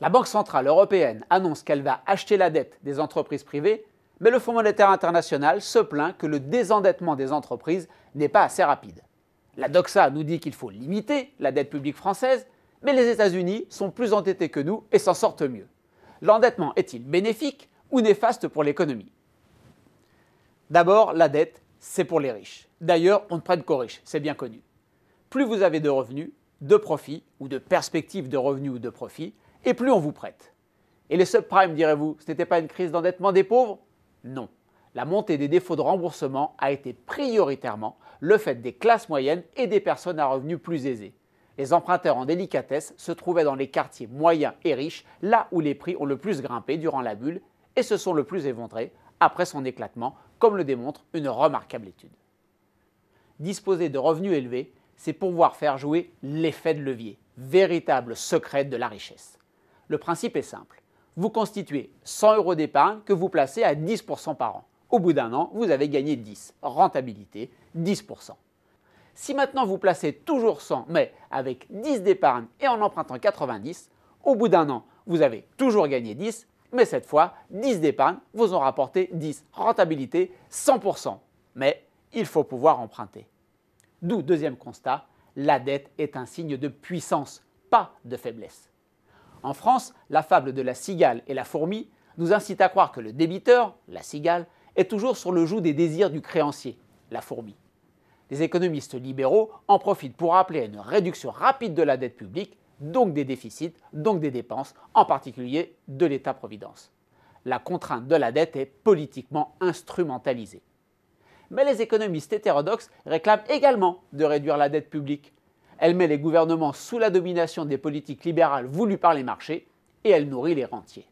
La Banque centrale européenne annonce qu'elle va acheter la dette des entreprises privées, mais le Fonds monétaire international se plaint que le désendettement des entreprises n'est pas assez rapide. La Doxa nous dit qu'il faut limiter la dette publique française, mais les États-Unis sont plus endettés que nous et s'en sortent mieux. L'endettement est-il bénéfique ou néfaste pour l'économie D'abord, la dette, c'est pour les riches. D'ailleurs, on ne prête qu'aux riches, c'est bien connu. Plus vous avez de revenus, de profits ou de perspectives de revenus ou de profits, et plus on vous prête. Et les subprimes, direz-vous, ce n'était pas une crise d'endettement des pauvres Non. La montée des défauts de remboursement a été prioritairement le fait des classes moyennes et des personnes à revenus plus aisés. Les emprunteurs en délicatesse se trouvaient dans les quartiers moyens et riches, là où les prix ont le plus grimpé durant la bulle et se sont le plus éventrés après son éclatement, comme le démontre une remarquable étude. Disposer de revenus élevés, c'est pouvoir faire jouer l'effet de levier, véritable secret de la richesse. Le principe est simple. Vous constituez 100 euros d'épargne que vous placez à 10% par an. Au bout d'un an, vous avez gagné 10. Rentabilité, 10%. Si maintenant vous placez toujours 100, mais avec 10 d'épargne et en empruntant 90, au bout d'un an, vous avez toujours gagné 10, mais cette fois, 10 d'épargne vous ont rapporté 10. Rentabilité, 100%. Mais il faut pouvoir emprunter. D'où, deuxième constat, la dette est un signe de puissance, pas de faiblesse. En France, la fable de la cigale et la fourmi nous incite à croire que le débiteur, la cigale, est toujours sur le joug des désirs du créancier, la fourmi. Les économistes libéraux en profitent pour appeler à une réduction rapide de la dette publique, donc des déficits, donc des dépenses, en particulier de l'État-providence. La contrainte de la dette est politiquement instrumentalisée. Mais les économistes hétérodoxes réclament également de réduire la dette publique, elle met les gouvernements sous la domination des politiques libérales voulues par les marchés et elle nourrit les rentiers.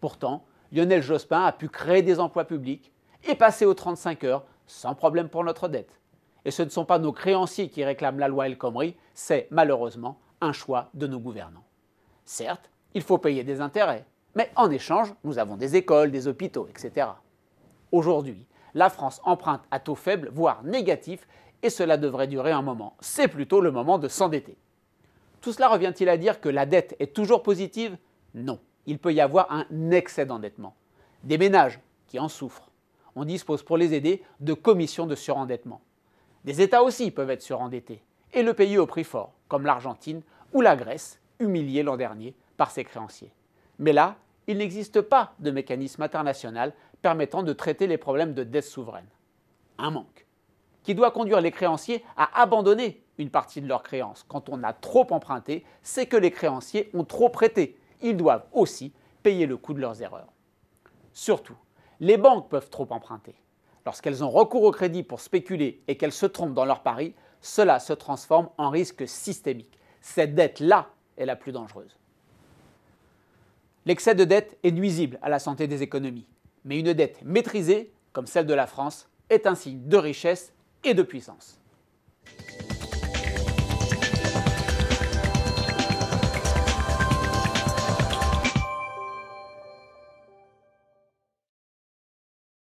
Pourtant, Lionel Jospin a pu créer des emplois publics et passer aux 35 heures sans problème pour notre dette. Et ce ne sont pas nos créanciers qui réclament la loi El Khomri, c'est malheureusement un choix de nos gouvernants. Certes, il faut payer des intérêts, mais en échange, nous avons des écoles, des hôpitaux, etc. Aujourd'hui, la France emprunte à taux faible, voire négatif, et cela devrait durer un moment. C'est plutôt le moment de s'endetter. Tout cela revient-il à dire que la dette est toujours positive Non. Il peut y avoir un excès d'endettement. Des ménages qui en souffrent. On dispose pour les aider de commissions de surendettement. Des États aussi peuvent être surendettés, et le pays au prix fort, comme l'Argentine ou la Grèce, humilié l'an dernier par ses créanciers. Mais là, il n'existe pas de mécanisme international permettant de traiter les problèmes de dette souveraine. Un manque qui doit conduire les créanciers à abandonner une partie de leurs créances. Quand on a trop emprunté, c'est que les créanciers ont trop prêté. Ils doivent aussi payer le coût de leurs erreurs. Surtout, les banques peuvent trop emprunter. Lorsqu'elles ont recours au crédit pour spéculer et qu'elles se trompent dans leur pari, cela se transforme en risque systémique. Cette dette-là est la plus dangereuse. L'excès de dette est nuisible à la santé des économies, mais une dette maîtrisée, comme celle de la France, est un signe de richesse et de puissance.